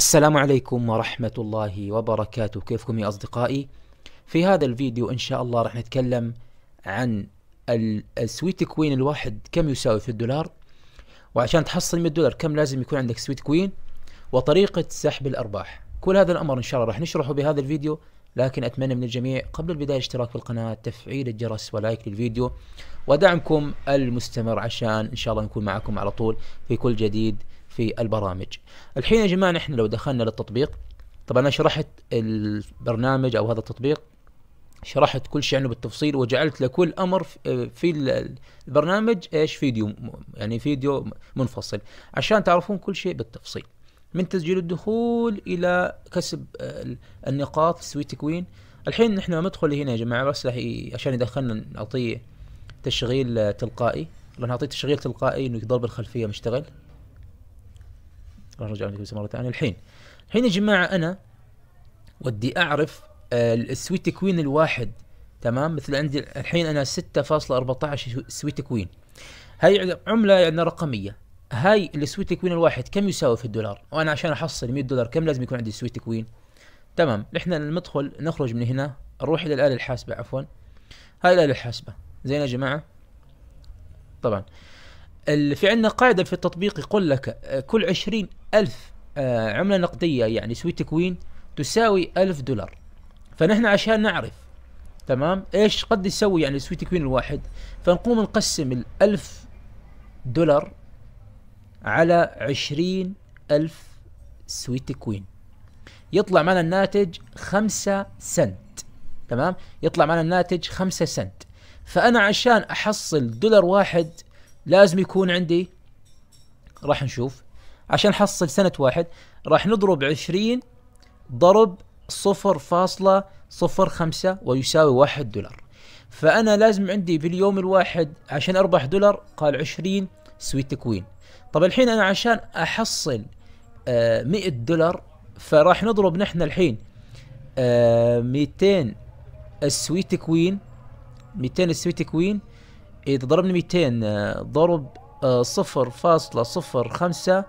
السلام عليكم ورحمة الله وبركاته كيفكم يا أصدقائي في هذا الفيديو إن شاء الله راح نتكلم عن السويت كوين الواحد كم يساوي في الدولار وعشان تحصل 100 دولار كم لازم يكون عندك سويت كوين وطريقة سحب الأرباح كل هذا الأمر إن شاء الله راح نشرحه بهذا الفيديو لكن أتمنى من الجميع قبل البداية الاشتراك في القناة تفعيل الجرس ولايك للفيديو ودعمكم المستمر عشان إن شاء الله نكون معكم على طول في كل جديد في البرامج الحين يا جماعة نحن لو دخلنا للتطبيق طبعا انا شرحت البرنامج او هذا التطبيق شرحت كل شيء عنه بالتفصيل وجعلت لكل امر في البرنامج ايش فيديو يعني فيديو منفصل عشان تعرفون كل شيء بالتفصيل من تسجيل الدخول الى كسب النقاط سويت كوين الحين نحن لما ندخل هنا يا جماعه بس عشان يدخلنا نعطيه تشغيل تلقائي نعطيه تشغيل تلقائي انه يضرب الخلفيه مشتغل راح نرجع لكويس مره ثانيه الحين الحين يا جماعه انا ودي اعرف آه، السويت كوين الواحد تمام مثل عندي الحين انا 6.14 سويت كوين هاي عمله يعني رقميه هاي السويت كوين الواحد كم يساوي في الدولار وانا عشان احصل 100 دولار كم لازم يكون عندي سويت كوين تمام احنا ندخل نخرج من هنا نروح الى الاله الحاسبه عفوا هاي الاله الحاسبه زين يا جماعه طبعا في عندنا قاعده في التطبيق يقول لك آه، كل عشرين ألف آه، عمله نقديه يعني سويت تكوين تساوي ألف دولار فنحن عشان نعرف تمام ايش قد يسوي يعني سويت تكوين الواحد فنقوم نقسم الألف دولار على عشرين ألف سويت تكوين يطلع معنا الناتج خمسة سنت تمام يطلع معنا الناتج خمسة سنت فأنا عشان أحصل دولار واحد لازم يكون عندي راح نشوف عشان نحصل سنة واحد راح نضرب 20 ضرب 0.005 ويساوي 1 دولار فأنا لازم عندي في اليوم الواحد عشان أربح دولار قال 20 سويت كوين طب الحين أنا عشان أحصل 100 آه، دولار فراح نضرب نحن الحين 200 آه، السويت كوين 200 السويت كوين إذا ضربنا 200 آه، ضرب 0.05 آه،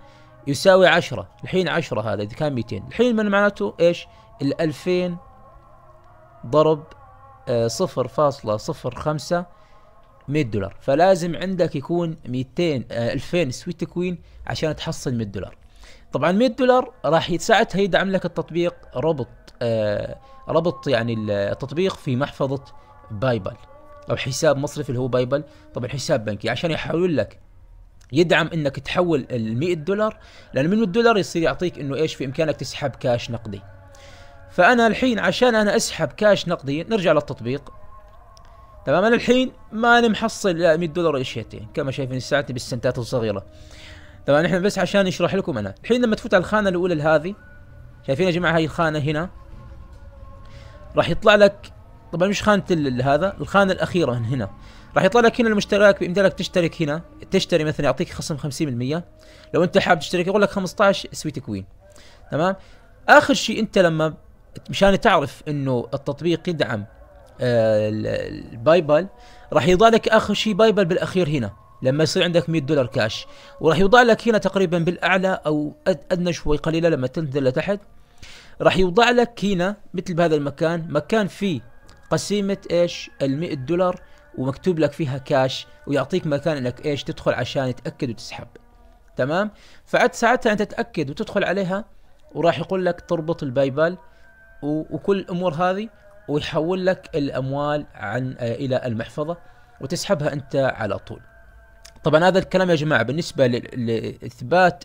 يساوي 10 الحين 10 هذا إذا كان 200 الحين من معناته إيش ال 2000 ضرب 0.05 آه، 100 دولار فلازم عندك يكون 200 2000 سويت كوين عشان تحصل 100 دولار طبعا 100 دولار راح ساعتها يدعم لك التطبيق ربط ربط يعني التطبيق في محفظة بايبال او حساب مصرفي اللي هو بايبل طبعا حساب بنكي عشان يحول لك يدعم انك تحول ال 100 دولار لان من الدولار يصير يعطيك انه ايش في امكانك تسحب كاش نقدي فانا الحين عشان انا اسحب كاش نقدي نرجع للتطبيق تمام انا الحين ماني محصل لا 100 دولار ولا شيتين كما شايفين ساعتي بالسنتات الصغيره طبعا احنا بس عشان نشرح لكم انا الحين لما تفوت على الخانه الاولى هذه شايفين يا جماعه هاي الخانه هنا راح يطلع لك طبعا مش خانه هذا الخانه الاخيره من هنا راح يطلع لك هنا المشترك بامكانك تشترك هنا تشتري مثلا يعطيك خصم 50% لو انت حاب تشترك يقول لك 15 سويت كوين تمام اخر شيء انت لما مشان تعرف انه التطبيق يدعم آه، الباي بال راح يضع لك اخر شيء باي بال بالاخير هنا لما يصير عندك 100 دولار كاش وراح يوضع لك هنا تقريبا بالاعلى او ادنى شوي قليله لما تنزل لتحت راح يوضع لك هنا مثل بهذا المكان مكان فيه قسيمه ايش ال دولار ومكتوب لك فيها كاش ويعطيك مكان انك ايش تدخل عشان تاكد وتسحب تمام فعد ساعتها انت تاكد وتدخل عليها وراح يقول لك تربط الباي بال وكل الامور هذه ويحول لك الاموال عن الى المحفظه وتسحبها انت على طول طبعا هذا الكلام يا جماعه بالنسبه لاثبات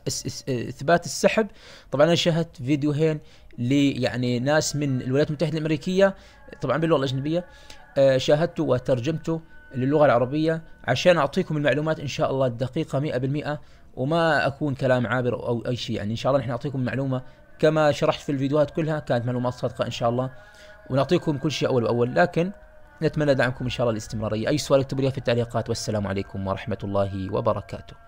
اثبات السحب طبعا انا شاهدت فيديوهين لي يعني ناس من الولايات المتحده الامريكيه طبعا باللغه الاجنبيه آه، شاهدته وترجمته للغه العربيه عشان اعطيكم المعلومات ان شاء الله الدقيقه 100% وما اكون كلام عابر او اي شيء يعني ان شاء الله نحن نعطيكم المعلومه كما شرحت في الفيديوهات كلها كانت معلومات صادقه ان شاء الله ونعطيكم كل شيء اول باول لكن نتمنى دعمكم ان شاء الله الاستمراريه اي سؤال اكتبوا لي في التعليقات والسلام عليكم ورحمه الله وبركاته